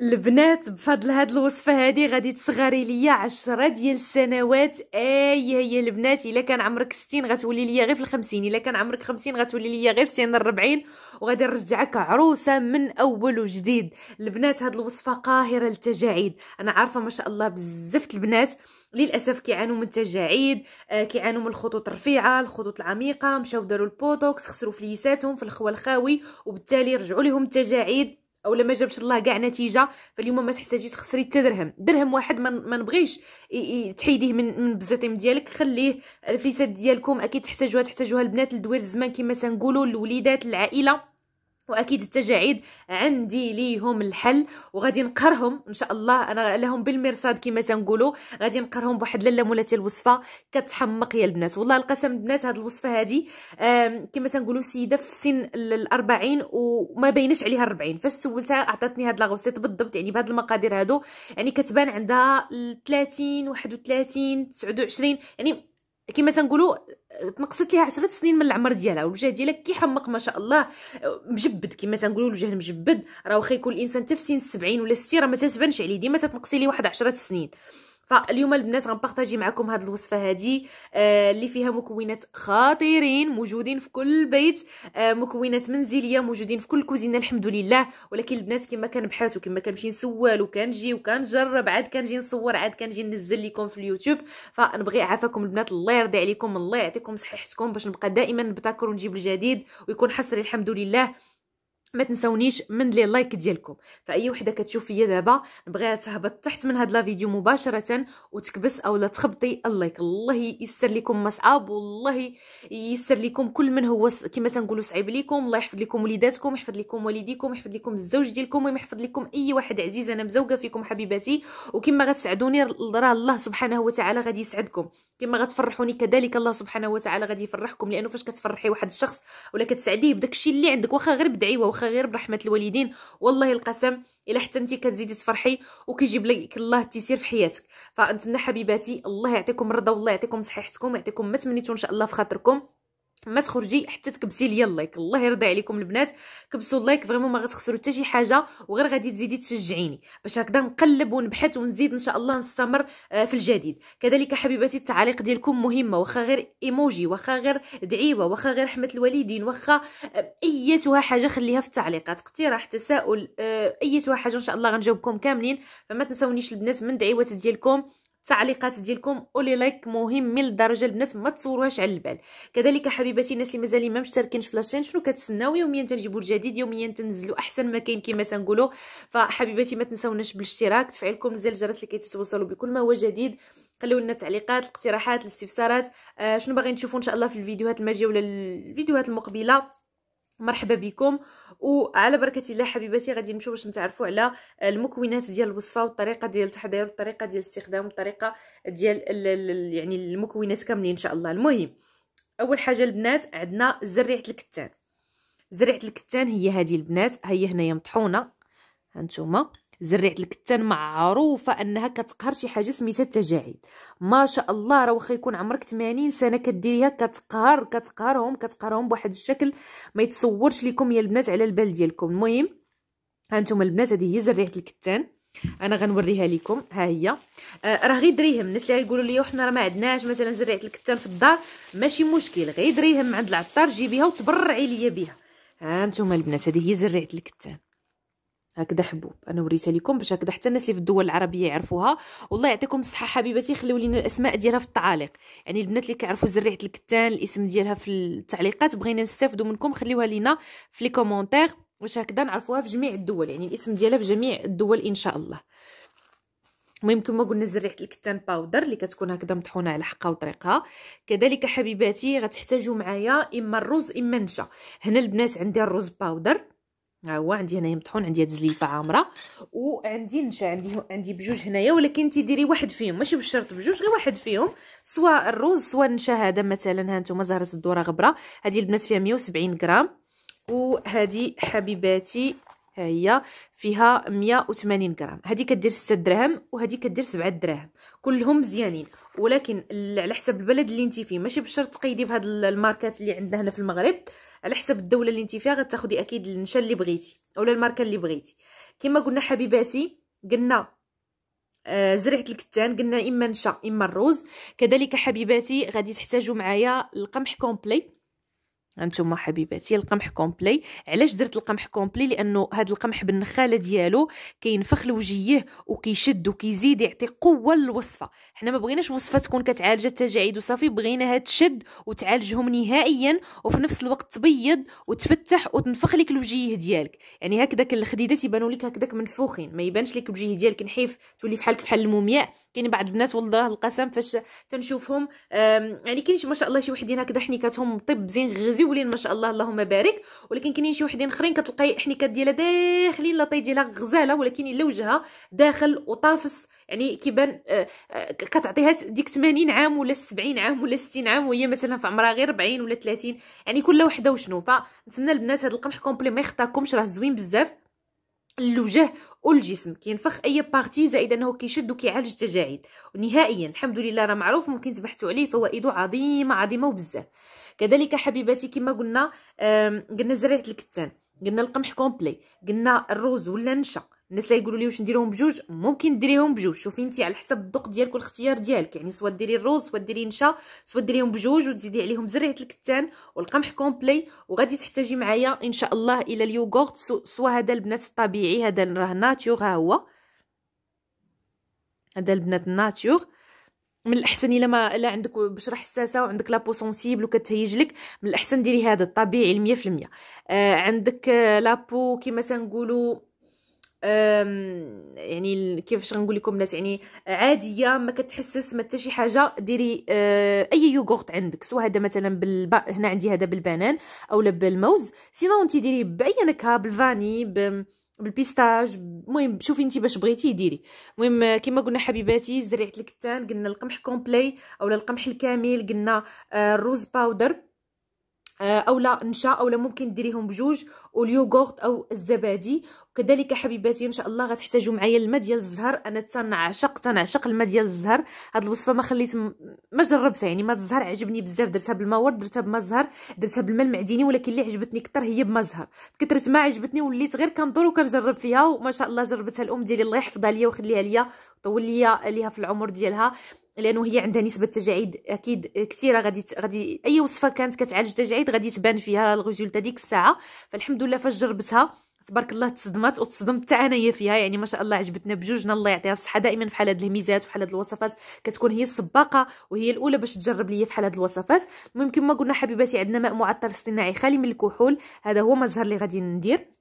البنات بفضل هاد الوصفه هادي غادي تصغري ليا عشرة ديال السنوات اي هي البنات الا كان عمرك ستين غتولي ليا غير في الخمسين الا كان عمرك خمسين غتولي ليا غير في سن الربعين وغادي نرجعك عروسه من اول وجديد البنات هاد الوصفه قاهره للتجاعيد انا عارفه ما شاء الله بزاف البنات للاسف كيعانوا من التجاعيد آه، كيعانوا من الخطوط الرفيعه الخطوط العميقه مشاو داروا البوتوكس خسروا فليساتهم في الخوى الخاوي وبالتالي رجعوا لهم التجاعيد او لما جابش الله كاع نتيجه فاليوم ما تحتاجي تخسري حتى درهم درهم واحد ما نبغيش تحيديه من من بزاتيم ديالك خليه الفليسات ديالكم اكيد تحتاجوها تحتاجوها البنات لدوير الزمان كما تنقولوا الوليدات العائله واكيد التجاعيد عندي ليهم الحل وغادي نقرهم ان شاء الله انا لهم بالمرصاد كما تنقولوا غادي نقرهم بواحد لاله مولاتي الوصفه كتحمق يا البنات والله القسم البنات هذه الوصفه هذه كما تنقولوا سيده في سن ال40 وما بينش عليها 40 فاش سولتها عطاتني هاد لاغوسيت بالضبط يعني بهاد المقادير هادو يعني كتبان عندها 30 31 29 يعني كما تنقولوا تنقصت ليها 10 سنين من العمر ديالها والوجه ديالك كيحمق ما شاء الله مجبد كما تنقولوا الوجه المجبد راه واخا يكون الانسان تفسين 70 ولا 60 راه ما تتبانش عليه ديما تتنقصي ليه واحد 10 سنين فاليوم البنات غنبارطاجي معكم هاد الوصفه هادي آه اللي فيها مكونات خطيرين موجودين في كل بيت آه مكونات منزليه موجودين في كل كوزينه الحمد لله ولكن البنات كما كنبحث وكما كنمشي نسول وكنجي وكنجرب عاد كنجي نصور عاد كنجي ننزل لكم في اليوتيوب فنبغي عافاكم البنات الله يرضي عليكم الله يعطيكم صحتكم باش نبقى دائما نبتكر ونجيب الجديد ويكون حصري الحمد لله ما تنسونيش من لي لايك ديالكم فاي وحده كتشوف فيا دابا بغيها تهبط تحت من هاد لا فيديو مباشره وتكبس اولا تخبطي اللايك الله ييسر لكم مصعب والله ييسر لكم كل من هو كما تنقولوا صعيب لكم الله يحفظ لكم وليداتكم يحفظ لكم والديكم يحفظ لكم الزوج ديالكم ويحفظ لكم اي واحد عزيز انا مزوقه فيكم حبيباتي وكما غتسعدوني راه الله سبحانه وتعالى غادي يسعدكم كما غتفرحوني كذلك الله سبحانه وتعالى غادي يفرحكم لانه فاش كتفرحي واحد الشخص ولا كتسعديه بداكشي اللي عندك واخا غير بدعيوه واخا غير برحمه الوالدين والله القسم الا حتى انت كتزيدي تفرحي وكيجيب لك الله التيسير في حياتك فنتمنى حبيباتي الله يعطيكم الرضا والله يعطيكم صحيحتكم يعطيكم ما تمنيتو ان شاء الله في خاطركم ما تخرجي حتى تكبسي ليا اللايك الله يرضي عليكم البنات كبسوا اللايك فريمون ما غتخسروا حتى شي حاجه وغير غادي تزيدي تشجعيني باش هكذا نقلب ونبحث ونزيد ان شاء الله نستمر آه، في الجديد كذلك حبيباتي التعاليق ديالكم مهمه واخا غير ايموجي واخا غير دعيوه واخا غير رحمه الوالدين واخا آه، ايتها حاجه خليها في التعليقات اقتراح تساؤل آه، ايتها حاجه ان شاء الله غنجاوبكم كاملين فما تنساونيش البنات من دعيوات ديالكم التعليقات ديالكم قولي لايك مهم لدرجه البنات ما تصوروهاش على البال كذلك حبيباتي الناس اللي مازالين ما مشتركينش في لاشين شنو كتسناو يوميا تنجيبوا الجديد يوميا تنزلوا احسن ما كاين كما تنقولوا فحبيباتي ما تنساوناش بالاشتراك تفعيلكم زر الجرس لكي تتوصلوا بكل ما هو جديد خليو لنا التعليقات الاقتراحات الاستفسارات آه شنو باغيين نشوفوا ان شاء الله في الفيديوهات الماجيه ولا الفيديوهات المقبله مرحبا بكم وعلى بركه الله حبيباتي غادي نمشيو باش نتعرفوا على المكونات ديال الوصفه والطريقه ديال التحضير والطريقه ديال الاستخدام والطريقه ديال يعني المكونات كاملين ان شاء الله المهم اول حاجه البنات عندنا زريعه الكتان زريعه الكتان هي هذه البنات ها هي هنايا مطحونه هانتوما زريعه الكتان معروفه انها كتقهر شي حاجه سميتها التجاعيد ما شاء الله راه واخا يكون عمرك 80 سنه كديريها كتقهر كتقهرهم كتقهرهم بواحد الشكل ما يتصورش لكم يا البنات على البال ديالكم المهم هانتوما البنات هذه هي زريعه الكتان انا غنوريها لكم ها هي آه راه غير دريهم الناس اللي غيقولوا لي وحنا راه ما عندناش مثلا زريعه الكتان في الدار ماشي مشكل غير دريهم عند العطار جيبيها وتبرعي ليا بها ها انتم البنات هذه هي زريعه الكتان هكذا حبوب انا وريتها لكم باش هكذا حتى الناس اللي في الدول العربيه يعرفوها والله يعطيكم الصحه حبيباتي خليو لينا الاسماء ديالها في التعاليق يعني البنات اللي كيعرفوا زريعه الكتان الاسم ديالها في التعليقات بغينا نستافدوا منكم خليوها لينا في لي كومونتير باش هكذا نعرفوها في جميع الدول يعني الاسم ديالها في جميع الدول ان شاء الله المهم كما قلنا زريعه الكتان باودر اللي كتكون هكذا مطحونه على حقها وطريقها كذلك حبيباتي غتحتاجوا معايا اما الرز اما النشا هنا البنات عندي الرز باودر ها هو عندي هنايا مطحون عندي هاد الزليفه عامره وعندي نشا عندي عندي بجوج هنايا ولكن ديري واحد فيهم ماشي بالشرط بجوج غير واحد فيهم سواء الروز سواء النشا هذا مثلا ها انتم زهره الدوره غبره هذه البنات فيها 170 غرام وهذه حبيباتي ها هي فيها 180 غرام هذه كدير 6 دراهم وهذه كدير 7 دراهم كلهم مزيانين ولكن على حسب البلد اللي انت فيه ماشي بشرط تقيدي بهاد الماركات اللي عندنا هنا في المغرب على حسب الدوله اللي انت فيها غتاخدي اكيد النشا اللي بغيتي اولا الماركه اللي بغيتي كما قلنا حبيباتي قلنا آه زرعه الكتان قلنا اما نشا اما الروز كذلك حبيباتي غادي تحتاجوا معايا القمح كومبلي انتم حبيباتي القمح كومبلي علاش درت القمح كومبلي لانه هذا القمح بالنخاله ديالو كينفخ لوجيه وكيشد وكيزيد يعطي قوه للوصفه حنا ما بغيناش وصفه تكون كتعالج التجاعيد وصافي بغيناها تشد وتعالجهم نهائيا وفي نفس الوقت تبيض وتفتح وتنفخ لك الوجيه ديالك يعني هكذاك الخديده تيبانوا لك هكذاك منفوخين ما يبانش لك الوجيه ديالك نحيف تولي فحالك بحال المومياء كاين بعض الناس والله القسم فاش تنشوفهم يعني كاين ما شاء الله شي وحدين هكذا حنيكاتهم طب زين غزيولين ما شاء الله اللهم بارك ولكن كاينين شي وحدين اخرين كتلقاي حنيكات ديالها داخلين لا طي ديالها غزاله ولكن الا وجهها داخل وطافس يعني كيبان آه، آه، كتعطيها ديك 80 عام ولا 70 عام ولا 60 عام وهي مثلا في عمرها غير 40 ولا 30 يعني كل وحده وشنو فنتمنى البنات هذا القمح كومبلي ما يخطاكمش راه زوين بزاف الوجه والجسم كينفخ اي بارتي زائد انه كيشد وكيعالج التجاعيد ونهائيا الحمد لله راه معروف ممكن تبحثوا عليه فوائده عظيمه عظيمه وبزاف كذلك حبيباتي كما قلنا قلنا زريعه الكتان قلنا القمح كومبلي قلنا الروز ولا النشا الناس اللي يقولوا لي واش نديرهم بجوج ممكن ديريهم بجوج شوفي انت على حسب الذوق ديالك والاختيار ديالك يعني سواء ديري الرز سواء ديري نشا سواء ديريهم بجوج وتزيدي عليهم زريعه الكتان والقمح كومبلي وغادي تحتاجي معايا ان شاء الله الى اليوغورت سواء هذا البنات الطبيعي هذا راه ناتور ها هو هذا البنات ناتور من الاحسن الا ما الا عندك بشره حساسه وعندك لابو سونسيبل وكتهيج لك من الاحسن ديري هذا الطبيعي 100% آه عندك آه لابو كما تنقولوا يعني كيفاش غنقول لكم بنات يعني عاديه ما كتحسس ما حتى شي حاجه ديري أه، اي يوغورت عندك سواء هذا مثلا بالب... هنا عندي هذا بالبنان اولا بالموز سينو انت ديري باي نكهه بالفاني ب... بالبيستاج المهم شوفي انت باش بغيتي ديري المهم كما قلنا حبيباتي زريعه الكتان قلنا القمح كومبلي اولا القمح الكامل قلنا أه، الروز باودر آه، او لا نشا او لا ممكن ديريهم بجوج واليوغورت او الزبادي وكذلك حبيباتي ان شاء الله غتحتاجوا معايا الماء ديال الزهر انا تنعشق تنعشق الماء ديال الزهر هاد الوصفه ما خليت ما جربتها يعني ما الزهر عجبني بزاف درتها بالماء ورد درتها بما الزهر درتها بالماء المعدني ولكن اللي عجبتني اكثر هي بما الزهر كثرت ما عجبتني وليت غير كندور وكنجرب فيها وما شاء الله جربتها الام ديالي الله يحفظها ليا ويخليها ليا طول ليا ليها في العمر ديالها لانه هي عندها نسبه تجاعيد اكيد كثيره غادي غادي اي وصفه كانت كتعالج تجاعيد غادي تبان فيها الريزولتا ديك الساعه فالحمد لله فاش جربتها تبارك الله تصدمت وتصدمت حتى انايا فيها يعني ما شاء الله عجبتنا بجوجنا الله يعطيها الصحه دائما فحال هاد الميزات وفحال هاد الوصفات كتكون هي السباقه وهي الاولى باش تجرب ليا فحال هاد الوصفات المهم كما قلنا حبيباتي عندنا ماء معطر اصطناعي خالي من الكحول هذا هو مزهر اللي غادي ندير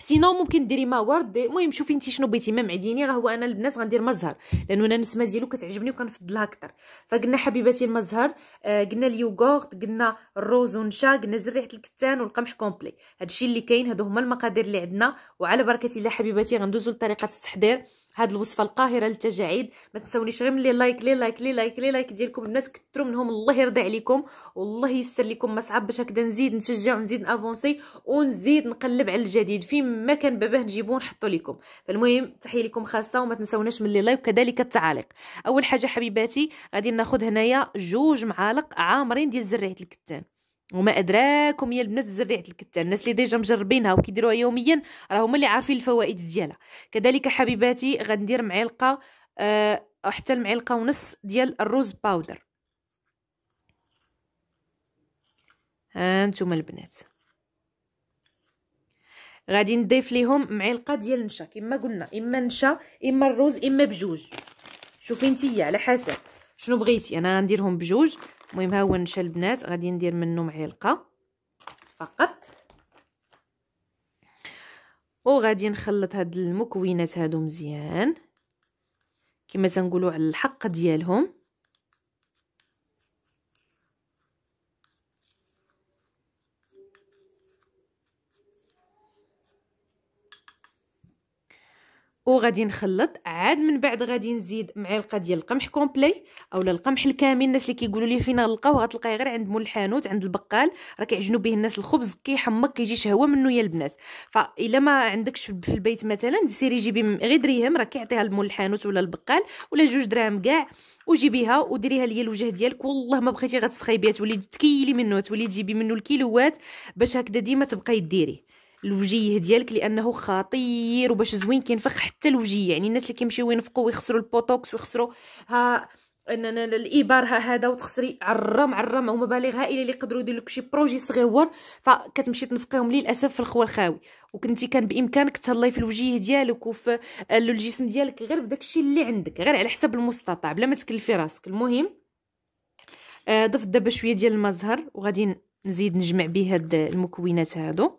سينو ممكن ديري ما ورد المهم شوفي انت شنو بغيتي ما معديني راه هو انا البنات غندير مزهر لانه انا النسمه ديالو كتعجبني وكنفضلها اكثر فقلنا حبيباتي المزهر آه قلنا اليوغورت قلنا الروز ونشا قلنا زريحه الكتان والقمح كومبلي هادشي اللي كاين هادو هما المقادير اللي عندنا وعلى بركه الله حبيباتي غندوزو لطريقه التحضير هاد الوصفه القاهره للتجاعيد ما تنساونيش غير ملي لايك لي لايك لي لايك لي لايك ديالكم الناس كثروا منهم الله يرضي عليكم والله يسر لكم ما صعب باش هكذا نزيد نشجع ونزيد نافونسي ونزيد نقلب على الجديد فين ما كان باباه نجيبو نحطو لكم فالمهم تحيه لكم خاصه وما تنساوناش ملي لايك وكذلك التعاليق اول حاجه حبيباتي غادي ناخذ هنايا جوج معالق عامرين ديال زريعه الكتان وما ادراكم يا البنات بزريعه الكتان الناس اللي ديجا مجربينها وكيديروها يوميا راه هما اللي عارفين الفوائد ديالها كذلك حبيباتي غندير معلقه أه حتى المعلقه ونص ديال الروز باودر ها نتوما البنات غادي نضيف ليهم معلقه ديال النشا كما قلنا اما النشا اما الروز اما بجوج شوفي نتيا على حسب شنو بغيتي انا غنديرهم بجوج المهم ها هو نشا البنات غادي ندير منه معلقه فقط وغادي نخلط هاد المكونات هادو مزيان كما تنقولوا على الحق ديالهم وغادي نخلط عاد من بعد غادي نزيد معلقه ديال القمح كومبلي اولا القمح الكامل الناس اللي كيقولوا لي فين نلقاوه غتلقايه غير عند مول الحانوت عند البقال راه كيعجنوا به الناس الخبز كيحمق كيجي شهوه منه يا البنات فالا ما عندكش في البيت مثلا سيري جيبي غير دريهم راه كيعطيها لمول الحانوت ولا البقال ولا جوج دراهم كاع وجيبيها وديريها ليا الوجه ديالك والله ما بغيتي غتسخيبيها تولي تكيلي منه تولي تجيبي منه الكيلوات باش هكذا ديما تبقاي ديريه الوجيه ديالك لانه خطير وباش زوين كينفخ حتى الوجيه يعني الناس اللي كيمشيو ينفقوا ويخسروا البوتوكس ويخسروا ها اننا الابار ها هذا وتخسري عرم عرم هما مبالغ هائله اللي يقدروا يديروا لك شي بروجي صغيور فكتمشي تنفقيهم للاسف في الخوا الخاوي وكنتي كان بامكانك تهلاي في الوجيه ديالك وفي الجسم ديالك غير بداك الشيء اللي عندك غير على حسب المستطاع بلا ما تكلفي راسك المهم آه، ضفت دابا شويه ديال المزهر وغادي نزيد نجمع به هاد المكونات هادو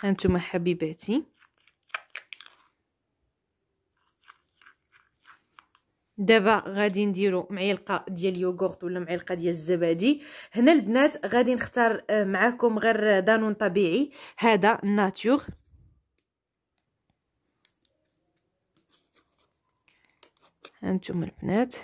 هانتوما حبيباتي دابا غادي نديرو معلقه ديال اليوغورت ولا معلقه ديال الزبادي هنا البنات غادي نختار آه، معاكم غير دانون طبيعي هذا ناتور هانتوما البنات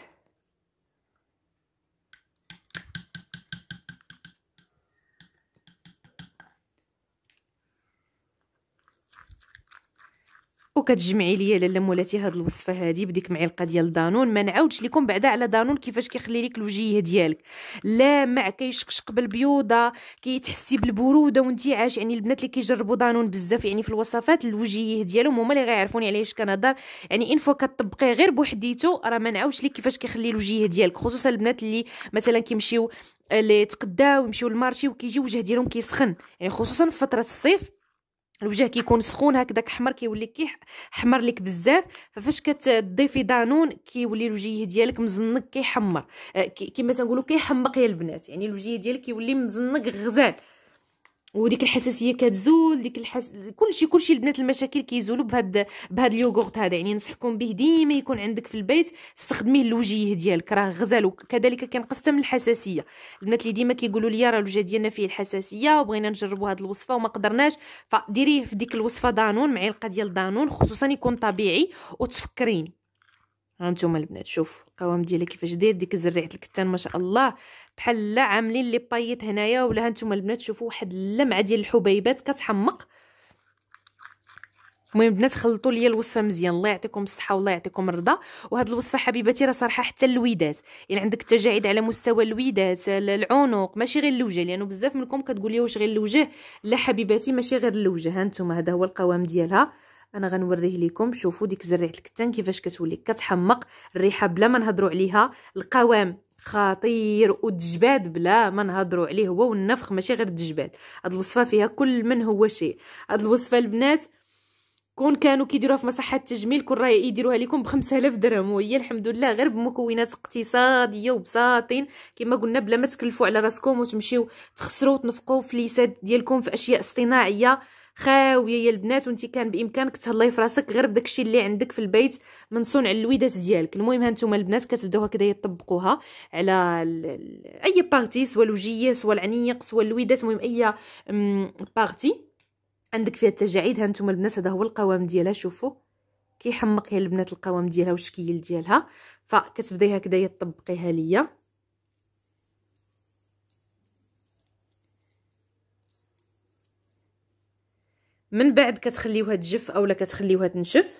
وكتجمعي ليا لاله مولاتي هاد الوصفه هادي بديك معلقه ديال دانون ما نعاودش لكم بعدا على دانون كيفاش كيخلي لك الوجيه ديالك لامع كيشقشق بالبيوضه كيتحسي بالبروده وانتي عاش يعني البنات اللي كيجربوا دانون بزاف يعني في الوصفات الوجيه ديالهم هما اللي غيعرفوني عليه اش كنهضر يعني ان فوا غير بوحديتو راه ما نعاودش لك كيفاش كيخلي الوجيه ديالك خصوصا البنات اللي مثلا كيمشيو اللي آه، تقداو يمشيو للمارشي وكيجي وجه ديالهم كيسخن يعني خصوصا في فتره الصيف الوجه كيكون سخون هكذاك حمر كيولي كي حمر لك بزاف فاش كتضيفي دانون كيولي الوجه ديالك مزنق كيحمر آه، كيما تنقولوا كيحمق يا البنات يعني الوجه ديالك كيولي مزنق غزال وديك الحساسيه كتزول ديك الحس كلشي كلشي البنات المشاكل كيزولوا بهاد بهاد اليوغورت هذا يعني نصحكم به ديما يكون عندك في البيت استخدميه الوجيه ديالك راه غزال وكذلك كينقص حتى من الحساسيه البنات اللي ديما كيقولوا لي راه الوجه ديالنا فيه الحساسيه وبغينا نجربوا هاد الوصفه وما قدرناش فديريه في ديك الوصفه دانون معلقه ديال دانون خصوصا يكون طبيعي وتفكريني هانتوما البنات شوف القوام ديالها كيفاش داير ديك زريعه الكتان ما شاء الله بحال لا عاملين لي بايت هنايا ولا هانتوما البنات شوفوا واحد اللمعه ديال الحبيبات كتحمق المهم البنات خلطوا ليا الوصفه مزيان الله يعطيكم الصحه والله يعطيكم الرضا وهاد الوصفه حبيباتي راه صراحه حتى الويدات يعني عندك تجاعيد على مستوى الويدات العنق ماشي غير الوجه لانه يعني بزاف منكم كتقول لي واش غير الوجه لا حبيباتي ماشي غير الوجه هانتوما هذا هو القوام ديالها انا غنوريه لكم شوفوا ديك زريعه الكتان كيفاش كتولي كتحمق الريحه بلا ما نهضروا عليها القوام خطير ودجباد بلا ما نهضروا عليه هو والنفخ ماشي غير الدجباد هاد الوصفه فيها كل من هو شيء هاد الوصفه البنات كون كانوا كيديروها في مصحة التجميل كون راه يديروها لكم ب 5000 درهم وهي الحمد لله غير بمكونات اقتصاديه وبساطين كما قلنا بلا ما تكلفوا على راسكم وتمشيو تخسروا وتنفقوا ليسات ديالكم في اشياء اصطناعيه خاويه يا البنات وانت كان بامكانك تهلاي في راسك غير بداكشي اللي عندك في البيت من صنع الويدات ديالك المهم هانتوما البنات كتبداو هكذا يطبقوها على ال... اي بارتي سواء الوجيه سواء العنيق سواء الويدات المهم اي بارتي عندك فيها التجاعيد هانتوما البنات هذا هو القوام ديالها شوفوا كيحمق يا البنات القوام ديالها والشكل ديالها فكتبداي هكذا يطبقيها ليا من بعد كتخليوها تجف اولا كتخليوها تنشف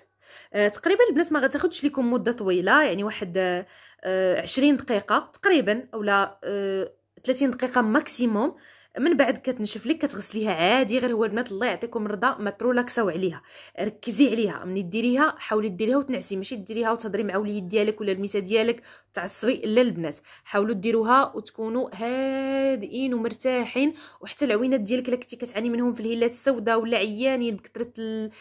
آه تقريبا البنات ما غتاخذش لكم مده طويله يعني واحد آه 20 دقيقه تقريبا اولا آه 30 دقيقه ماكسيموم من بعد كتنشف لك كتغسليها عادي غير هو البنات الله يعطيكم الرضا ما ترولاكساو عليها ركزي عليها ملي ديريها حاولي ديريها وتنعسي ماشي ديريها وتهضري مع وليد ديالك ولا الميسه ديالك تعصبي لا البنات حاولوا ديروها وتكونوا هادئين ومرتاحين وحتى العوينات ديالك الا كنتي كتعاني منهم في الهيلات السوداء ولا عيانين بكثره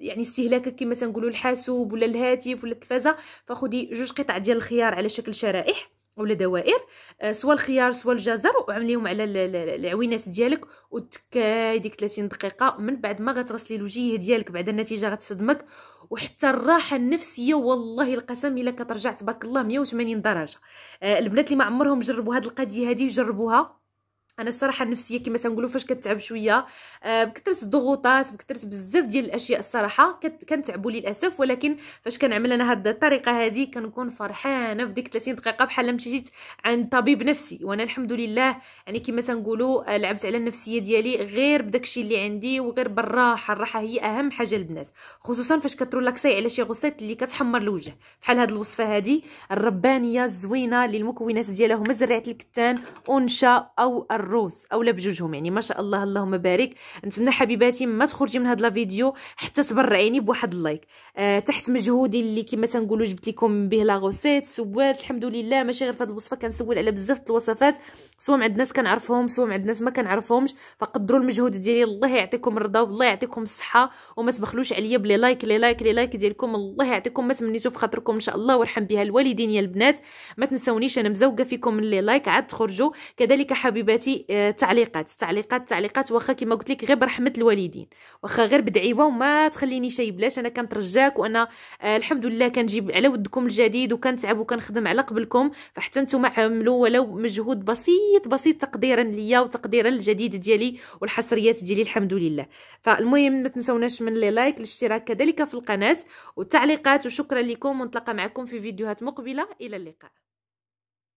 يعني استهلاكك كما تنقولوا الحاسوب ولا الهاتف ولا التلفازه فخدي جوج قطع ديال الخيار على شكل شرائح ولا دوائر آه، سواء الخيار سواء الجزر وعمليهم على العوينات ديالك وتكاي ديك 30 دقيقه من بعد ما غتغسلي الوجيه ديالك بعد النتيجه غتصدمك وحتى الراحه النفسيه والله القسم الا كترجع تبارك الله 180 درجه آه، البنات اللي ما عمرهم جربوا هذه القضيه هذه جربوها انا الصراحه النفسيه كما تنقولوا فاش كتعب شويه آه، بكثرت الضغوطات بكثرت بزاف ديال الاشياء الصراحه كنتعبوا للاسف ولكن فاش كنعمل انا هاد الطريقه هذه كنكون فرحانه في ديك 30 دقيقه بحال مشيت عند طبيب نفسي وانا الحمد لله يعني كما تنقولوا آه، لعبت على النفسيه ديالي غير بداكشي اللي عندي وغير بالراحه الراحه هي اهم حاجه للبنات خصوصا فاش كترولاكسي على شي غصيت اللي كتحمر الوجه بحال هاد الوصفه هذه الربانيه الزوينه للمكونات المكونات ديالها هما زريعه الكتان انشا او الروس اولا بجوجهم يعني ما شاء الله اللهم بارك نتمنى حبيباتي ما تخرجي من هاد لا فيديو حتى تبرعيني بواحد اللايك آه تحت مجهودي اللي كما تنقولوا جبت لكم به لا غوسيت سوات الحمد لله ماشي غير في هاد الوصفه كنسول على بزاف الوصفات سواء عند ناس كنعرفهم سواء عند ناس ما كنعرفهمش فقدروا المجهود ديالي الله يعطيكم الرضا والله يعطيكم الصحه وما تبخلوش عليا بلي لايك لي لايك لي لايك ديالكم الله يعطيكم ما تمنيتو في خاطركم ان شاء الله وارحم بها الوالدين يا البنات ما تنساونيش انا مزوقه فيكم من لي لايك عاد تخرجوا كذلك حبيباتي عرفتي آه، تعليقات تعليقات تعليقات واخا كما قلت لك غير برحمه الوالدين واخا غير بدعيوه وما تخليني شي بلاش انا كنترجاك وانا آه، الحمد لله كنجيب على ودكم الجديد وكنتعب وكنخدم على قبلكم فحتى نتوما عملوا ولو مجهود بسيط بسيط تقديرا ليا وتقديرا للجديد ديالي والحصريات ديالي الحمد لله فالمهم ما تنسوناش من لي لايك الاشتراك كذلك في القناه والتعليقات وشكرا لكم ونتلاقى معكم في فيديوهات مقبله الى اللقاء